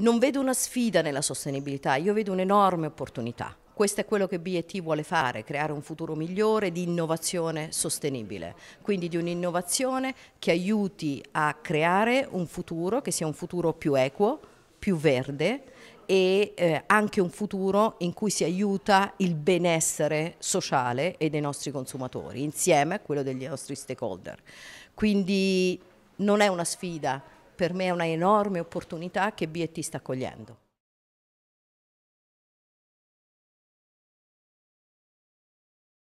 Non vedo una sfida nella sostenibilità, io vedo un'enorme opportunità. Questo è quello che BET vuole fare, creare un futuro migliore di innovazione sostenibile, quindi di un'innovazione che aiuti a creare un futuro che sia un futuro più equo, più verde e eh, anche un futuro in cui si aiuta il benessere sociale e dei nostri consumatori, insieme a quello degli nostri stakeholder. Quindi non è una sfida, per me è una enorme opportunità che BET sta cogliendo.